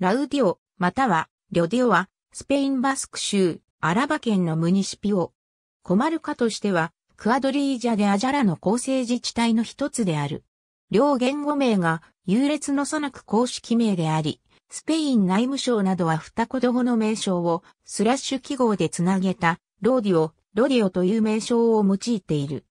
ラウディオ、または、リョディオは、スペインバスク州、アラバ県のムニシピオ。コマルカとしては、クアドリージャでアジャラの構成自治体の一つである。両言語名が優劣のさなく公式名であり、スペイン内務省などは二子供の名称をスラッシュ記号でつなげたローディオ、ロディオという名称を用いている。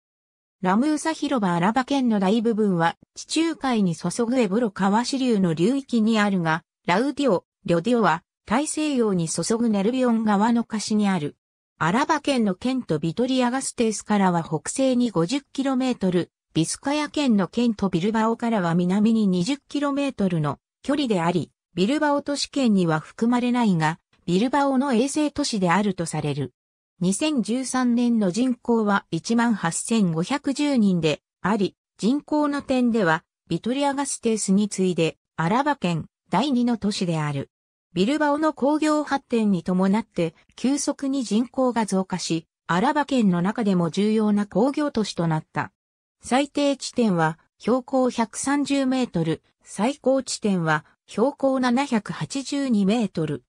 ラムーサ広場アラバ県の大部分は地中海に注ぐエブロ川支流の流域にあるが、ラウディオ、リョディオは大西洋に注ぐネルビオン川の河岸にある。アラバ県の県都ビトリアガステースからは北西に 50km、ビスカヤ県の県都ビルバオからは南に 20km の距離であり、ビルバオ都市圏には含まれないが、ビルバオの衛星都市であるとされる。2013年の人口は18,510人であり、人口の点ではビトリアガステースに次いでアラバ県、第二の都市である。ビルバオの工業発展に伴って急速に人口が増加し、アラバ県の中でも重要な工業都市となった。最低地点は標高130メートル、最高地点は標高782メートル。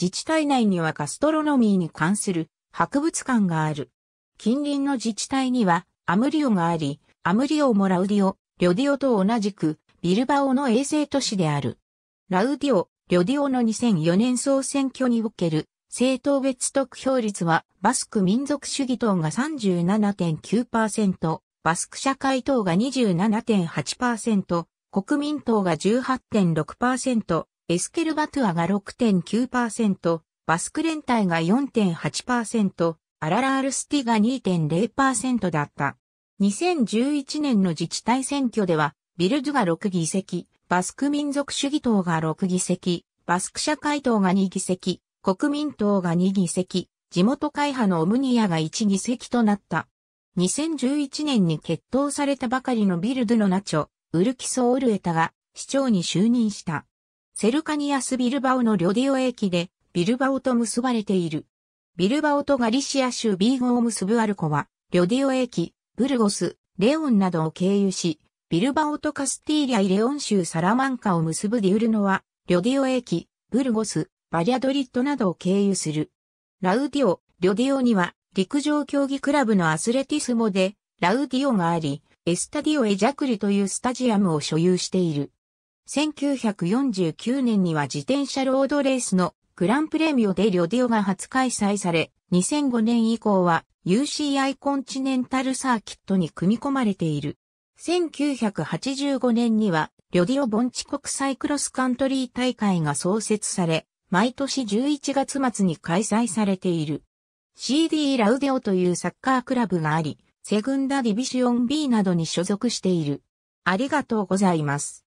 自治体内にはガストロノミーに関する博物館がある。近隣の自治体にはアムリオがあり、アムリオもラウディオ、リョディオと同じくビルバオの衛星都市である。ラウディオ、リョディオの2004年総選挙における政党別得票率はバスク民族主義党が37.9%、バスク社会党が27.8%、国民党が18.6%、エスケルバトゥアが6.9%、バスク連帯が4.8%、アララールスティが2.0%だった。2011年の自治体選挙では、ビルドが6議席、バスク民族主義党が6議席、バスク社会党が2議席、国民党が2議席、地元会派のオムニアが1議席となった。2011年に決闘されたばかりのビルドのナチョ、ウルキソ・オルエタが市長に就任した。セルカニアス・ビルバオのリョディオ駅でビルバオと結ばれている。ビルバオとガリシア州ビーゴを結ぶアルコは、リョディオ駅、ブルゴス、レオンなどを経由し、ビルバオとカスティーリャイレオン州サラマンカを結ぶディウルノは、リョディオ駅、ブルゴス、バリャドリッドなどを経由する。ラウディオ、リョディオには、陸上競技クラブのアスレティスモで、ラウディオがあり、エスタディオエジャクリというスタジアムを所有している。1949年には自転車ロードレースのグランプレミオでリョディオが初開催され、2005年以降は UCI コンチネンタルサーキットに組み込まれている。1985年には、リョディオボンチ国際クロスカントリー大会が創設され、毎年11月末に開催されている。CD ラウデオというサッカークラブがあり、セグンダディビシオン B などに所属している。ありがとうございます。